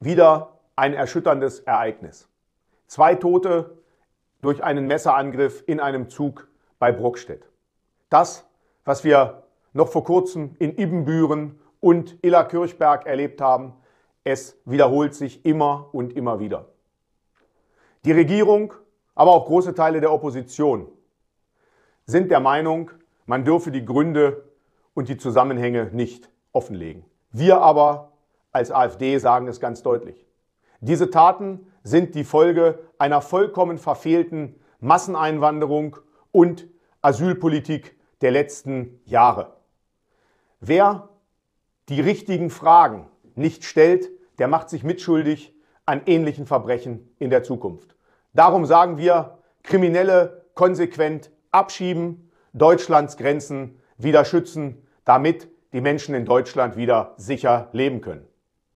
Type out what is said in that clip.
wieder ein erschütterndes Ereignis. Zwei Tote durch einen Messerangriff in einem Zug bei Bruckstedt. Das, was wir noch vor kurzem in Ibbenbüren und Illerkirchberg erlebt haben, es wiederholt sich immer und immer wieder. Die Regierung, aber auch große Teile der Opposition sind der Meinung, man dürfe die Gründe und die Zusammenhänge nicht offenlegen. Wir aber als AfD sagen es ganz deutlich. Diese Taten sind die Folge einer vollkommen verfehlten Masseneinwanderung und Asylpolitik der letzten Jahre. Wer die richtigen Fragen nicht stellt, der macht sich mitschuldig an ähnlichen Verbrechen in der Zukunft. Darum sagen wir, Kriminelle konsequent abschieben, Deutschlands Grenzen wieder schützen, damit die Menschen in Deutschland wieder sicher leben können.